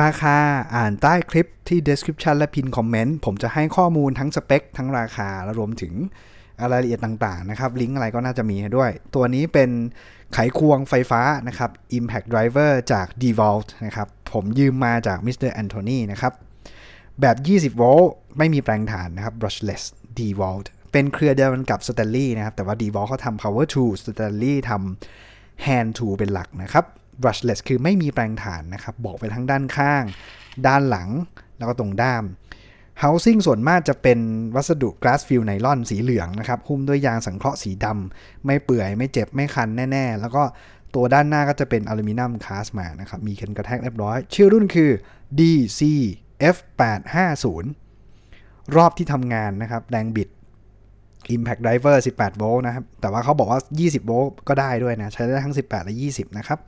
ราคาอ่านใต้คลิปที่ description และพินคอมเมนต์ผมจะให้ข้อมูลทั้งสเปค ทั้งราคาและรวมถึงรายละเอียดต่าง ๆนะครับ ลิงก์อะไรก็น่าจะมีด้วย ตัวนี้เป็นไขควงไฟฟ้านะครับ Impact Driver จาก Devolt นะครับผมยืมมาจาก Mr. Anthony นะครับ แบบ 20 โวลต์ไม่มีแปลงฐานนะครับ brushless Devolt เป็นเครือเดียวกันกับ Stanley นะครับ แต่ว่า Devolt เขาทำ power to Stanley ทำ hand to เป็นหลักนะครับ brushless คือไม่มีแปลงฐานนะครับ บอกไปทั้งด้านข้าง ด้านหลังแล้วก็ตรงด้าม housing ส่วนมากจะเป็นวัสดุ glass f i l ไนลอนสีเหลืองนะครับหุ้มด้วยยางสังเคราะห์สีดำไม่เปื่อยไม่เจ็บไม่คันแน่ ๆ แล้วก็ตัวด้านหน้าก็จะเป็นอลูมิเนียมคาสมานะครับ มีข็นกระแทกเรียบร้อย ชื่อรุ่นคือ DC F850 รอบที่ทำงานนะครับแรงบิด Impact Driver 18โวลต์นะครับ แต่ว่าเขาบอกว่า20โวลต์ก็ได้ด้วยนะ ใช้ได้ทั้ง 18 และ20 นะครับ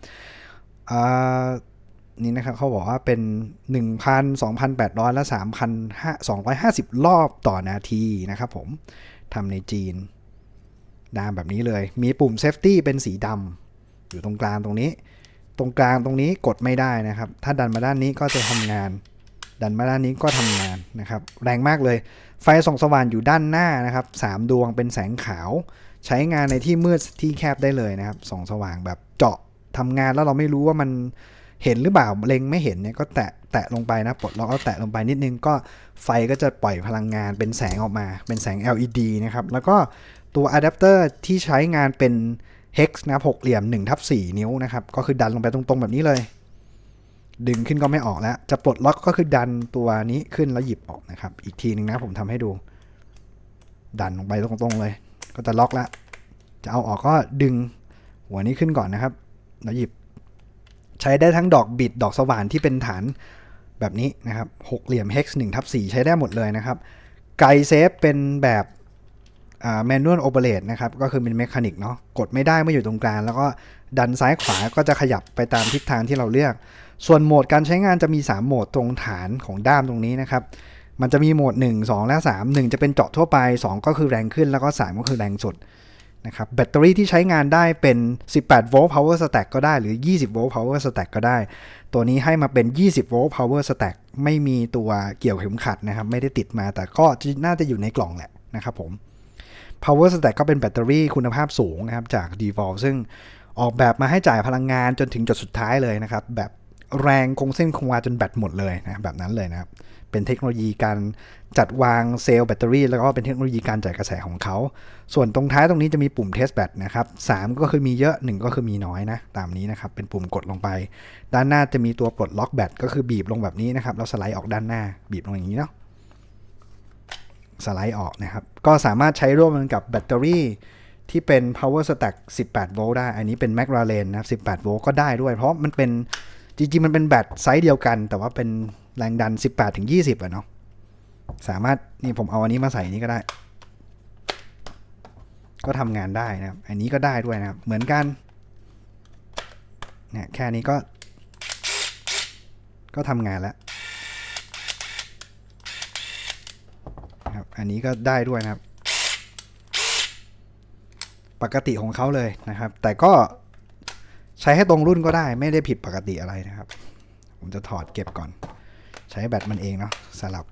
นี่นะครับเขาบอกว่าเป็น1,000 2,800และ3,250 รอบต่อนาทีนะครับผม ทำในจีนดามแบบนี้เลย มีปุ่มเซฟตี้เป็นสีดำอยู่ตรงกลางตรงนี้ ตรงกลางตรงนี้กดไม่ได้นะครับ ถ้าดันมาด้านนี้ก็จะทำงานดันมาด้านนี้ก็ทำงานนะครับแรงมากเลยไฟส่องสว่างอยู่ด้านหน้านะครับสามดวงเป็นแสงขาว ใช้งานในที่มืดที่แคบได้เลยนะครับส่องสว่างแบบเจาะทำงานแล้วเราไม่รู้ว่ามันเห็นหรือเปล่าเล็งไม่เห็นเนี่ยก็แตะแตะลงไปนะปลดล็อกแล้วแตะลงไปนิดนึงก็ไฟก็จะปล่อยพลังงานเป็นแสงออกมา เป็นแสง LED นะครับแล้วก็ตัวอะแดปเตอร์ที่ใช้งานเป็น hex นะหกเหลี่ยม1ทับสนิ้วนะครับก็คือดันลงไปตรงๆแบบนี้เลยดึงขึ้นก็ไม่ออกแล้ว จะปลดล็อกก็คือดันตัวนี้ขึ้นแล้วหยิบออกนะครับ อีกทีหนึ่งนะผมทำให้ดู ดันลงไปตรงๆเลย ก็จะล็อกแล้ว จะเอาออกก็ดึงหัวนี้ขึ้นก่อนนะครับ แล้วหยิบ ใช้ได้ทั้งดอกบิดดอกสว่านที่เป็นฐานแบบนี้นะครับ หกเหลี่ยม hex 1ทับ4ใช้ได้หมดเลยนะครับ ไกเซฟเป็นแบบแมนนวลโอเปเรตนะครับก็คือเป็นเมคานิกเนาะกดไม่ได้ไม่อยู่ตรงกลางแล้วก็ดันซ้ายขวาก็จะขยับไปตามทิศทางที่เราเลือก ส่วนโหมดการใช้งานจะมี 3 โหมดตรงฐานของด้ามตรงนี้นะครับมันจะมีโหมด 1 2 และ 3 1 จะเป็นเจาะทั่วไป 2 ก็คือแรงขึ้นแล้วก็ 3 ก็คือแรงสุดนะครับแบตเตอรี่ที่ใช้งานได้เป็น18โวลต์พาวเวอร์สแต็ก็ได้หรือ20โวลต์พาวเวอร์สแต็ก็ได้ ตัวนี้ให้มาเป็น20โวลต์พาวเวอร์สแต็กไม่มีตัวเกี่ยวเข็มขัดนะครับไม่ได้ติดมาแต่ก็น่าจะอยู่ในกล่องแหละนะครับผม power stack ก็เป็นแบตเตอรี่คุณภาพสูงนะครับจาก d e f o l t ซึ่งออกแบบมาให้จ่ายพลังงานจนถึงจุดสุดท้ายเลยนะครับแบบแรงคงเส้นคงวาจนแบตหมดเลยนะแบบนั้นเลยนะครับ เป็นเทคโนโลยีการจัดวางเซลล์แบตเตอรี่แล้วก็เป็นเทคโนโลยีการจ่ายกระแสของเขา ส่วนตรงท้ายตรงนี้จะมีปุ่มเทสแบตนะครับ 3 ก็คือมีเยอะ 1 ก็คือมีน้อยนะตามนี้นะครับเป็นปุ่มกดลงไป ด้านหน้าจะมีตัวปลดล็อกแบตก็คือบีบลงแบบนี้นะครับแล้วสไลด์ออกด้านหน้าบีบลงอย่างนี้เนาะสไลด์ออกนะครับ ก็สามารถใช้ร่วมกันกับแบตเตอรี่ที่เป็น power stack 18โวลต์ได้ อันนี้เป็น m a c r a l e n นะครับ18โวลต์ก็ได้ด้วย เพราะมันเป็นจริงๆ มันเป็นแบตไซส์เดียวกัน แต่ว่าเป็นแรงดัน 18ถึง20อะเนาะ สามารถ นี่ผมเอาอันนี้มาใส่นี้ก็ได้ ก็ทำงานได้นะครับ อันนี้ก็ได้ด้วยนะครับ เหมือนกันเนี่ยแค่นี้ก็ ก็ทำงานแล้วอันนี้ก็ได้ด้วยนะครับ ปกติของเขาเลยนะครับ แต่ก็ใช้ให้ตรงรุ่นก็ได้ ไม่ได้ผิดปกติอะไรนะครับ ผมจะถอดเก็บก่อน ใช้แบตมันเองเนาะสลับ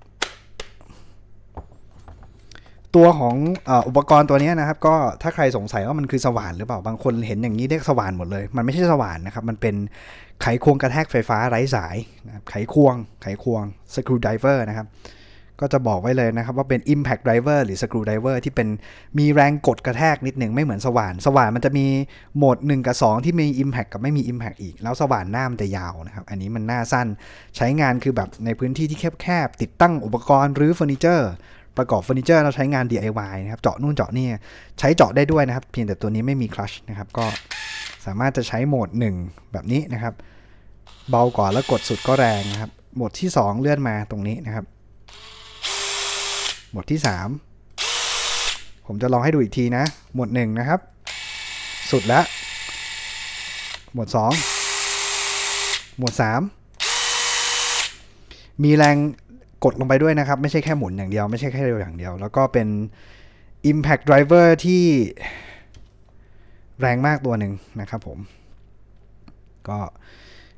ตัวของออุปกรณ์ตัวนี้นะครับ ก็ถ้าใครสงสัยว่ามันคือสว่านหรือเปล่าบางคนเห็นอย่างนี้เรียกสว่านหมดเลย มันไม่ใช่สว่านนะครับ มันเป็นไขควงกระแทกไฟฟ้าไร้สายไขควงไขควงสกรูไดเวอร์นะครับก็จะบอกไว้เลยนะครับว่าเป็น impact driver หรือ screw driver ที่เป็นมีแรงกดกระแทกนิดหนึ่งไม่เหมือนสว่าน สว่านมันจะมีโหมด 1 กับ 2 ที่มี impact กับไม่มี impact อีก แล้วสว่านหน้ามันจะยาวนะครับ อันนี้มันหน้าสั้นใช้งานคือแบบในพื้นที่ที่แคบๆติดตั้งอุปกรณ์หรือเฟอร์นิเจอร์ประกอบเฟอร์นิเจอร์เราใช้งาน DIY นะครับเจาะนู่นเจาะนี่ใช้เจาะได้ด้วยนะครับ เพียงแต่ตัวนี้ไม่มีคลัชนะครับก็สามารถจะใช้โหมด 1 แบบนี้นะครับ เบาก่อนแล้วกดสุดก็แรงนะครับโหมดที่ 2 เลื่อนมาตรงนี้นะครับหมวดที่ 3 ผมจะลองให้ดูอีกทีนะ หมวด1 นะครับ สุดแล้ว หมวด2 หมวด3 มีแรงกดลงไปด้วยนะครับ ไม่ใช่แค่หมุนอย่างเดียว ไม่ใช่แค่เร็วอย่างเดียว แล้วก็เป็น Impact Driver ที่แรงมากตัวหนึ่งนะครับผม ก็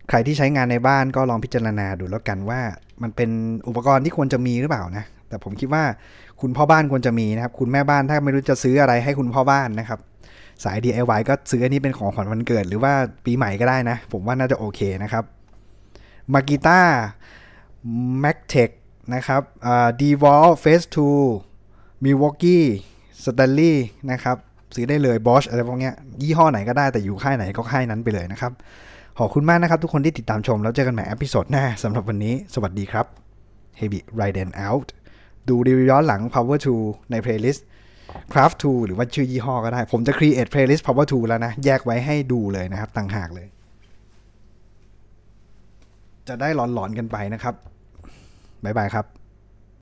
ใครที่ใช้งานในบ้านก็ลองพิจารณาดูแล้วกันว่า มันเป็นอุปกรณ์ที่ควรจะมีหรือเปล่านะแต่ผมคิดว่าคุณพ่อบ้านควรจะมีนะครับ คุณแม่บ้านถ้าไม่รู้จะซื้ออะไรให้คุณพ่อบ้านนะครับ สาย DIY ก็ซื้ออันนี้เป็นของขวัญวันเกิด หรือว่าปีใหม่ก็ได้นะ ผมว่าน่าจะโอเคนะครับมากิต้าแม็กเทคนะครับดีวอลเฟสทูมิวอกกี้สแตนลี่นะครับซื้อได้เลยบอชอะไรพวกเนี้ยยี่ห้อไหนก็ได้แต่อยู่ค่ายไหนก็ค่ายนั้นไปเลยนะครับขอบคุณมากนะครับ ทุกคนที่ติดตามชมแล้วเจอกันใหม่อพิโซดหน้าสำหรับวันนี้ สวัสดีครับ h e v y r i d e n out ดูรีวิวย้อนหลัง power to ใน playlist craft to หรือว่าชื่อยี่ห้อก็ได้ ผมจะ create playlist power to แล้วนะ แยกไว้ให้ดูเลยนะครับ ต่างหากเลย จะได้หลอนๆกันไปนะครับ บ๊ายบายครับ